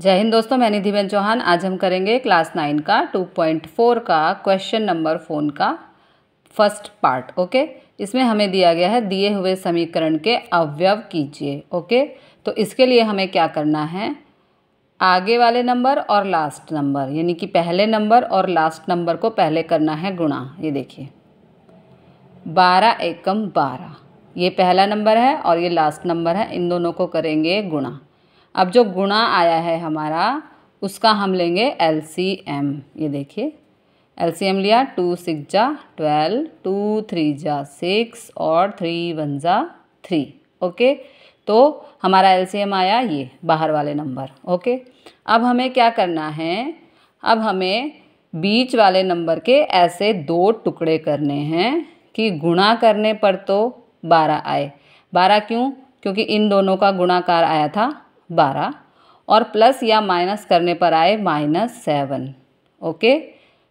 जय हिंद दोस्तों मैं निधि बेन चौहान आज हम करेंगे क्लास नाइन का टू पॉइंट फोर का क्वेश्चन नंबर फोन का फर्स्ट पार्ट ओके इसमें हमें दिया गया है दिए हुए समीकरण के अवयव कीजिए ओके तो इसके लिए हमें क्या करना है आगे वाले नंबर और लास्ट नंबर यानी कि पहले नंबर और लास्ट नंबर को पहले करना है गुणा ये देखिए बारह एकम बारह ये पहला नंबर है और ये लास्ट नंबर है इन दोनों को करेंगे गुणा अब जो गुणा आया है हमारा उसका हम लेंगे एल सी एम ये देखिए एल सी एम लिया टू सिक्स जा ट्वेल्व टू थ्री जा सिक्स और थ्री वन जा थ्री ओके तो हमारा एल सी एम आया ये बाहर वाले नंबर ओके अब हमें क्या करना है अब हमें बीच वाले नंबर के ऐसे दो टुकड़े करने हैं कि गुणा करने पर तो बारह आए बारह क्यों क्योंकि इन दोनों का गुणाकार आया था बारह और प्लस या माइनस करने पर आए माइनस सेवन ओके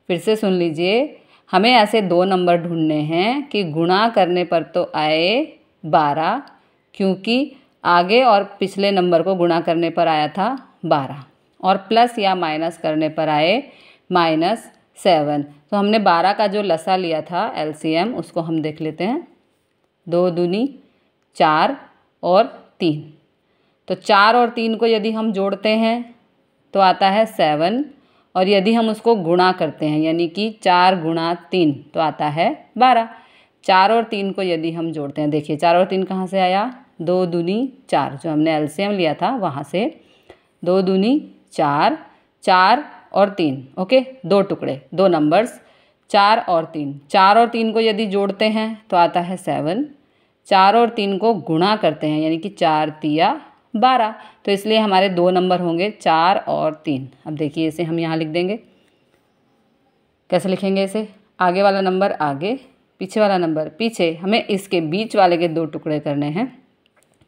फिर से सुन लीजिए हमें ऐसे दो नंबर ढूंढने हैं कि गुणा करने पर तो आए बारह क्योंकि आगे और पिछले नंबर को गुणा करने पर आया था बारह और प्लस या माइनस करने पर आए माइनस सेवन तो हमने बारह का जो लसा लिया था एल उसको हम देख लेते हैं दो दूनी चार और तीन तो चार और तीन को यदि हम जोड़ते हैं तो आता है सेवन और यदि हम उसको गुणा करते हैं यानी कि चार गुणा तीन तो आता है बारह चार और तीन को यदि हम जोड़ते हैं देखिए चार और तीन कहाँ से आया दो दूनी चार जो हमने एलसीएम लिया था वहाँ से दो दूनी चार चार और तीन ओके दो टुकड़े दो नंबर्स चार और तीन चार और तीन को यदि जोड़ते हैं तो आता है सेवन चार और तीन को गुणा करते हैं यानी कि चार तिया बारह तो इसलिए हमारे दो नंबर होंगे चार और तीन अब देखिए इसे हम यहाँ लिख देंगे कैसे लिखेंगे इसे आगे वाला नंबर आगे पीछे वाला नंबर पीछे हमें इसके बीच वाले के दो टुकड़े करने हैं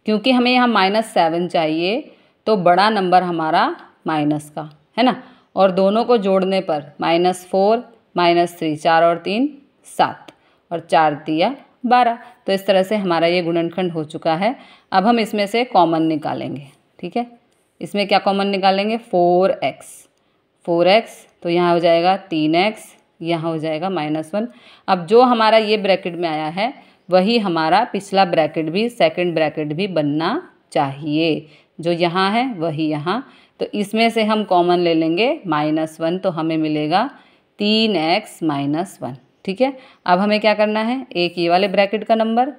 क्योंकि हमें यहाँ माइनस सेवन चाहिए तो बड़ा नंबर हमारा माइनस का है ना और दोनों को जोड़ने पर माइनस फोर माइनस थ्री चार और तीन सात और चार दिया बारह तो इस तरह से हमारा ये गुणनखंड हो चुका है अब हम इसमें से कॉमन निकालेंगे ठीक है इसमें क्या कॉमन निकालेंगे फोर एक्स फोर एक्स तो यहाँ हो जाएगा तीन एक्स यहाँ हो जाएगा माइनस वन अब जो हमारा ये ब्रैकेट में आया है वही हमारा पिछला ब्रैकेट भी सेकंड ब्रैकेट भी बनना चाहिए जो यहाँ है वही यहाँ तो इसमें से हम कॉमन ले लेंगे माइनस वन तो हमें मिलेगा तीन एक्स माइनस वन ठीक है अब हमें क्या करना है एक ये वाले ब्रैकेट का नंबर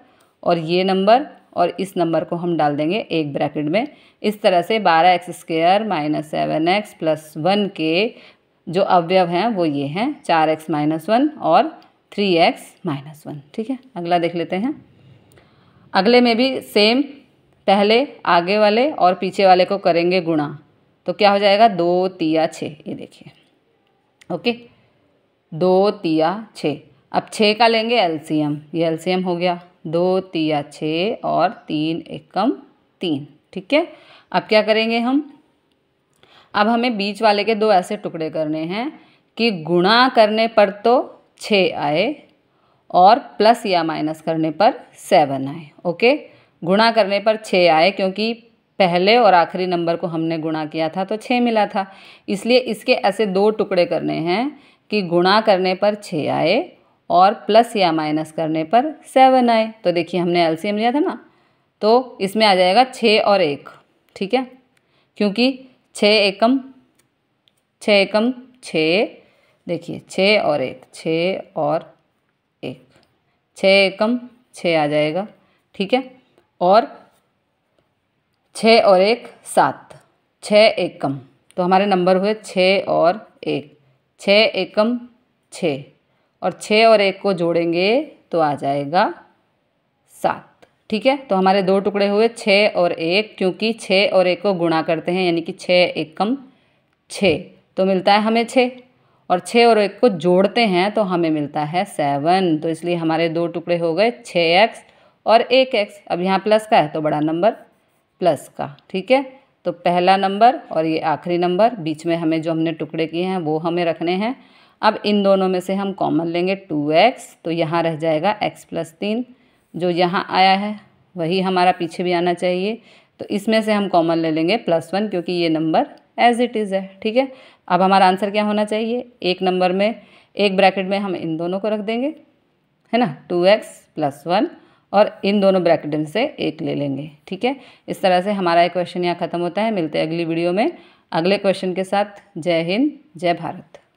और ये नंबर और इस नंबर को हम डाल देंगे एक ब्रैकेट में इस तरह से बारह x square minus seven x plus one के जो अवयव हैं वो ये हैं चार एक्स माइनस वन और थ्री एक्स माइनस वन ठीक है अगला देख लेते हैं अगले में भी सेम पहले आगे वाले और पीछे वाले को करेंगे गुणा तो क्या हो जाएगा दो तिया छः ये देखिए ओके दो तिया छः अब छः का लेंगे एलसीएम ये एलसीएम हो गया दो तिया छः और तीन एकम तीन ठीक है अब क्या करेंगे हम अब हमें बीच वाले के दो ऐसे टुकड़े करने हैं कि गुणा करने पर तो छ आए और प्लस या माइनस करने पर सेवन आए ओके गुणा करने पर छ आए क्योंकि पहले और आखिरी नंबर को हमने गुणा किया था तो छः मिला था इसलिए इसके ऐसे दो टुकड़े करने हैं कि गुणा करने पर छः आए और प्लस या माइनस करने पर सेवन आए तो देखिए हमने एलसीएम लिया था ना तो इसमें आ जाएगा छः और एक ठीक है क्योंकि छः एकम छः एकम छ देखिए छः और एक छः और एक छः एकम छ आ जाएगा ठीक है और छः और एक सात छः एकम तो हमारे नंबर हुए छः और एक छः एकम छ और छः और एक को जोड़ेंगे तो आ जाएगा सात ठीक है तो हमारे दो टुकड़े हुए छः और एक क्योंकि छः और एक को गुणा करते हैं यानी कि छः एकम छः तो मिलता है हमें छः और छः और एक को जोड़ते हैं तो हमें मिलता है सेवन तो इसलिए हमारे दो टुकड़े हो गए छः एक्स और एक एक्स अब यहाँ प्लस का है तो बड़ा नंबर प्लस का ठीक है तो पहला नंबर और ये आखिरी नंबर बीच में हमें जो हमने टुकड़े किए हैं वो हमें रखने हैं अब इन दोनों में से हम कॉमन लेंगे टू एक्स तो यहाँ रह जाएगा एक्स प्लस तीन जो यहाँ आया है वही हमारा पीछे भी आना चाहिए तो इसमें से हम कॉमन ले लेंगे प्लस वन क्योंकि ये नंबर एज इट इज़ है ठीक है अब हमारा आंसर क्या होना चाहिए एक नंबर में एक ब्रैकेट में हम इन दोनों को रख देंगे है ना टू एक्स प्लस वन और इन दोनों ब्रैकेट में से एक ले लेंगे ठीक है इस तरह से हमारा ये क्वेश्चन यहाँ ख़त्म होता है मिलते हैं अगली वीडियो में अगले क्वेश्चन के साथ जय हिंद जय भारत